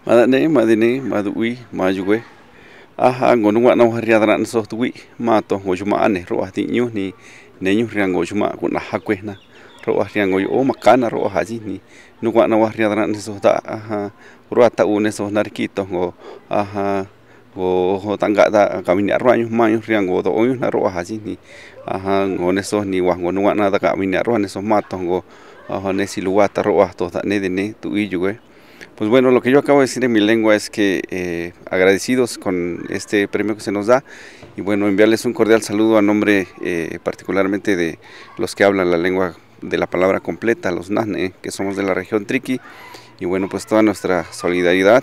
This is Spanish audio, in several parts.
Mada ne, mada ne, mada ui, mada juga. Aha, ah, ngono ngak nau hari ada nak nasoh tuwi, mato ngono cuma aneh. Roh hati nyu ni, nenyu hari ngono cuma aku nak hakwe na. Roh riang ngono oh makana roh haji ni. Nuku ngak nau hari ada nak nasoh tak, aha. Ah. Roh tak u nasoh nari kita ngono, aha. go tangga tak kami ni arwah ah, nyuh maju riang hari ngono nyuh na nyu haji ni. Aha, ngono nasoh ni wah ngono ngak nau tak kami ni arwah nasoh mato go Aha, nasi luat roh tu tak ne dene tuwi juga. Pues bueno, lo que yo acabo de decir en mi lengua es que eh, agradecidos con este premio que se nos da y bueno, enviarles un cordial saludo a nombre eh, particularmente de los que hablan la lengua de la palabra completa, los NANE, que somos de la región Triqui y bueno, pues toda nuestra solidaridad,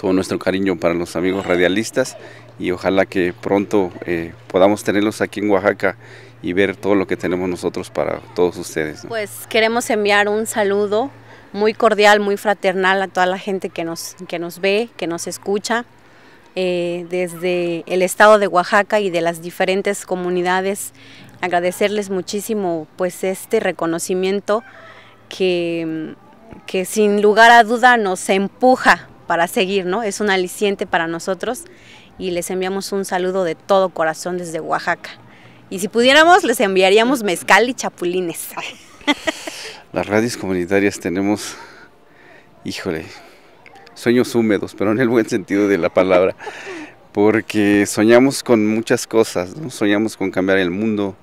todo nuestro cariño para los amigos radialistas y ojalá que pronto eh, podamos tenerlos aquí en Oaxaca y ver todo lo que tenemos nosotros para todos ustedes. Pues queremos enviar un saludo muy cordial, muy fraternal a toda la gente que nos, que nos ve, que nos escucha, eh, desde el estado de Oaxaca y de las diferentes comunidades. Agradecerles muchísimo pues este reconocimiento que, que sin lugar a duda nos empuja para seguir, ¿no? Es un aliciente para nosotros y les enviamos un saludo de todo corazón desde Oaxaca. Y si pudiéramos, les enviaríamos mezcal y chapulines. Las radios comunitarias tenemos, híjole, sueños húmedos, pero en el buen sentido de la palabra, porque soñamos con muchas cosas, ¿no? soñamos con cambiar el mundo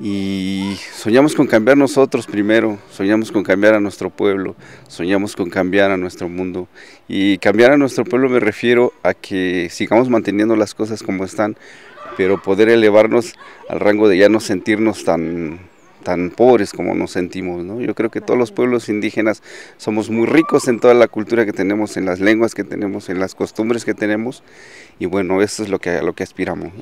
y soñamos con cambiar nosotros primero, soñamos con cambiar a nuestro pueblo, soñamos con cambiar a nuestro mundo y cambiar a nuestro pueblo me refiero a que sigamos manteniendo las cosas como están, pero poder elevarnos al rango de ya no sentirnos tan tan pobres como nos sentimos. ¿no? Yo creo que todos los pueblos indígenas somos muy ricos en toda la cultura que tenemos, en las lenguas que tenemos, en las costumbres que tenemos y bueno, eso es lo que, lo que aspiramos.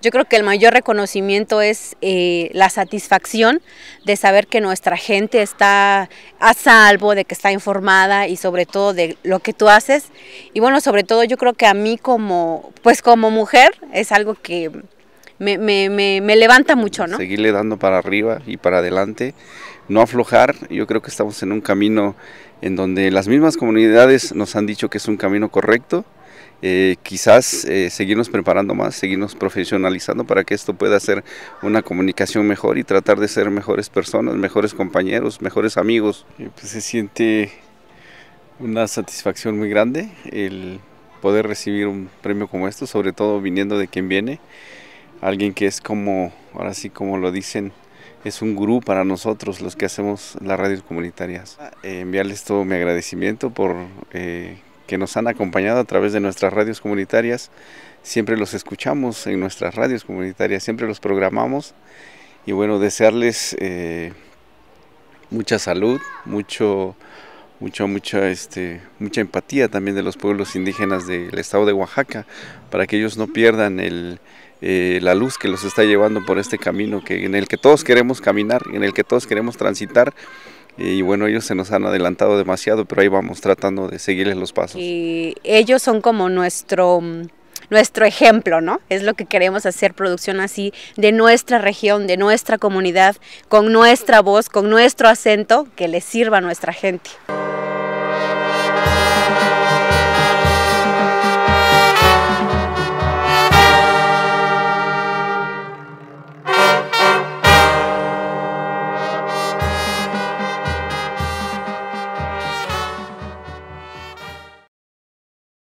yo creo que el mayor reconocimiento es eh, la satisfacción de saber que nuestra gente está a salvo, de que está informada y sobre todo de lo que tú haces. Y bueno, sobre todo yo creo que a mí como, pues como mujer es algo que me, levanta mucho, ¿no? Seguirle dando para arriba y para adelante, no aflojar, yo creo que estamos en un camino en donde las mismas comunidades nos han dicho que es un camino correcto, eh, quizás eh, seguirnos preparando más, seguirnos profesionalizando para que esto pueda ser una comunicación mejor y tratar de ser mejores personas, mejores compañeros, mejores amigos. Eh, pues, se siente una satisfacción muy grande el poder recibir un premio como esto, sobre todo viniendo de quien viene alguien que es como, ahora sí como lo dicen, es un gurú para nosotros los que hacemos las radios comunitarias. Eh, enviarles todo mi agradecimiento por eh, que nos han acompañado a través de nuestras radios comunitarias. Siempre los escuchamos en nuestras radios comunitarias, siempre los programamos. Y bueno, desearles eh, mucha salud, mucho, mucha, mucha, este, mucha empatía también de los pueblos indígenas del estado de Oaxaca, para que ellos no pierdan el, eh, la luz que los está llevando por este camino que, en el que todos queremos caminar, en el que todos queremos transitar. Eh, y bueno, ellos se nos han adelantado demasiado, pero ahí vamos tratando de seguirles los pasos. Y ellos son como nuestro nuestro ejemplo, ¿no? Es lo que queremos hacer producción así de nuestra región, de nuestra comunidad, con nuestra voz, con nuestro acento, que les sirva a nuestra gente.